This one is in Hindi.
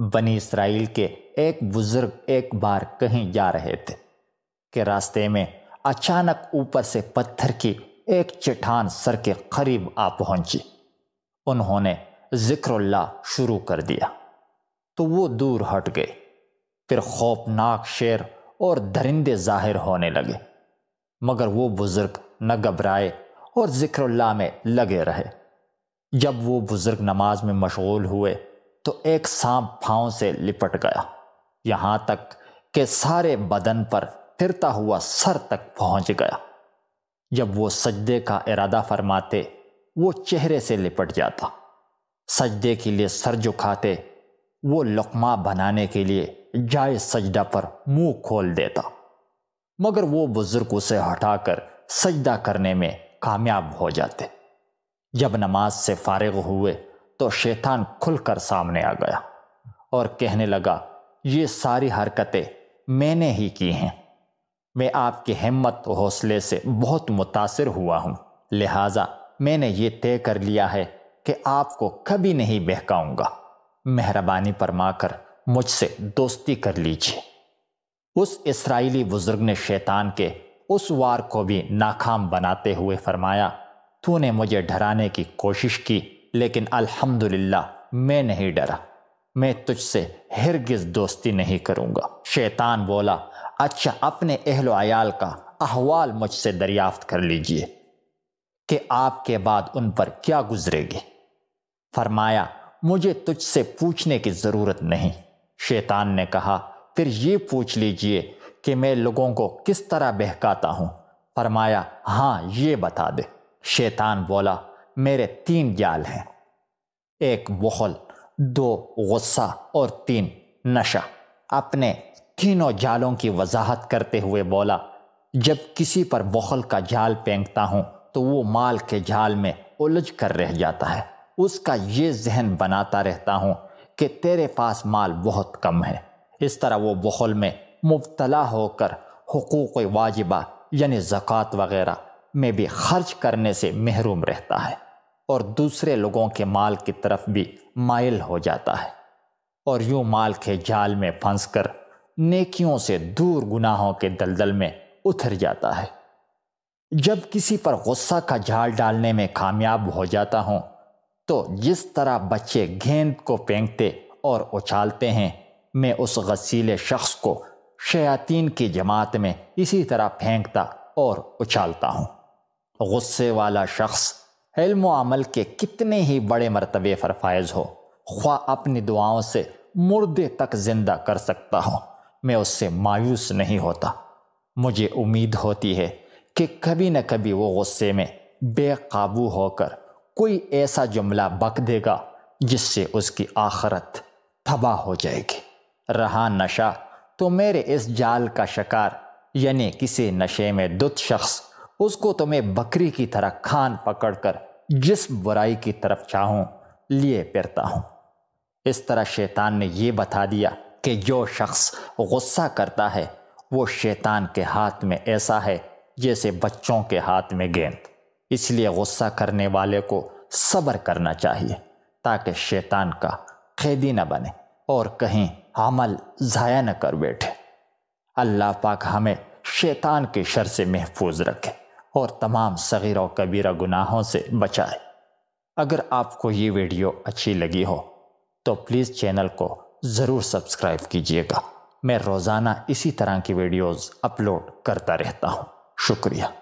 बनी इसराइल के एक बुजुर्ग एक बार कहीं जा रहे थे कि रास्ते में अचानक ऊपर से पत्थर की एक चट्टान सर के करीब आ पहुंची उन्होंने जिक्रुल्ला शुरू कर दिया तो वो दूर हट गए फिर खौफनाक शेर और दरिंदे जाहिर होने लगे मगर वो बुजुर्ग न घबराए और जिक्रुल्ला में लगे रहे जब वो बुजुर्ग नमाज में मशगूल हुए तो एक सांप फांव से लिपट गया यहां तक के सारे बदन पर फिरता हुआ सर तक पहुंच गया जब वो सजदे का इरादा फरमाते वो चेहरे से लिपट जाता सजदे के लिए सर झुकाते वो लकमा बनाने के लिए जाए सजदा पर मुंह खोल देता मगर वो बुजुर्ग उसे हटाकर सजदा करने में कामयाब हो जाते जब नमाज से फारिग हुए तो शैतान खुलकर सामने आ गया और कहने लगा ये सारी हरकतें मैंने ही की हैं मैं आपकी हिम्मत हौसले से बहुत मुतासर हुआ हूँ लिहाजा मैंने ये तय कर लिया है कि आपको कभी नहीं बहकाऊंगा मेहरबानी फरमाकर मुझसे दोस्ती कर लीजिए उस इसराइली बुजुर्ग ने शैतान के उस वार को भी नाकाम बनाते हुए फरमाया तूने मुझे डराने की कोशिश की लेकिन अल्हम्दुलिल्लाह मैं नहीं डरा मैं तुझसे हरगिज दोस्ती नहीं करूंगा शैतान बोला अच्छा अपने अहल आयाल का अहवाल मुझसे दरियाफ्त कर लीजिए कि आपके बाद उन पर क्या गुजरेगी फरमाया मुझे तुझसे पूछने की ज़रूरत नहीं शैतान ने कहा फिर ये पूछ लीजिए कि मैं लोगों को किस तरह बहकाता हूं फरमाया हां ये बता दे शैतान बोला मेरे तीन जाल हैं एक वहल दो गुस्सा और तीन नशा अपने तीनों जालों की वजाहत करते हुए बोला जब किसी पर वहल का जाल फेंकता हूँ तो वो माल के जाल में उलझ कर रह जाता है उसका ये जहन बनाता रहता हूँ कि तेरे पास माल बहुत कम है इस तरह वो बहल में मुबतला होकर हकूक़ वाजिबा यानी ज़क़़त वगैरह में भी खर्च करने से महरूम रहता है और दूसरे लोगों के माल की तरफ भी मायल हो जाता है और यूं माल के जाल में फंस कर नेकियों से दूर गुनाहों के दलदल में उतर जाता है जब किसी पर गुस्सा का झाल डालने में कामयाब हो जाता हूँ तो जिस तरह बच्चे गेंद को फेंकते और उछालते हैं मैं उस गसीले शख्स को शयातीन की जमात में इसी तरह फेंकता और उछालता हूँ गुस्से वाला शख्स इल्म अमल के कितने ही बड़े मरतबे पर फायज हो ख्वा अपनी दुआओं से मुर्दे तक जिंदा कर सकता हूँ मैं उससे मायूस नहीं होता मुझे उम्मीद होती है कि कभी न कभी वो गुस्से में बेकाबू होकर कोई ऐसा जुमला बक देगा जिससे उसकी आखरत तबाह हो जाएगी रहा नशा तो मेरे इस जाल का शिकार यानी किसी नशे में दुत शख्स उसको तुम्हें बकरी की तरह खान पकड़कर जिस बुराई की तरफ चाहूं लिए फिरता हूं इस तरह शैतान ने यह बता दिया कि जो शख्स गुस्सा करता है वो शैतान के हाथ में ऐसा है जैसे बच्चों के हाथ में गेंद इसलिए गुस्सा करने वाले को सब्र करना चाहिए ताकि शैतान का कैदी न बने और कहीं अमल ज़ाया न कर बैठे अल्लाह पाक हमें शैतान के शर से महफूज रखे और तमाम सगीर और कबीरा गुनाहों से बचाए अगर आपको ये वीडियो अच्छी लगी हो तो प्लीज़ चैनल को ज़रूर सब्सक्राइब कीजिएगा मैं रोज़ाना इसी तरह की वीडियोस अपलोड करता रहता हूँ शुक्रिया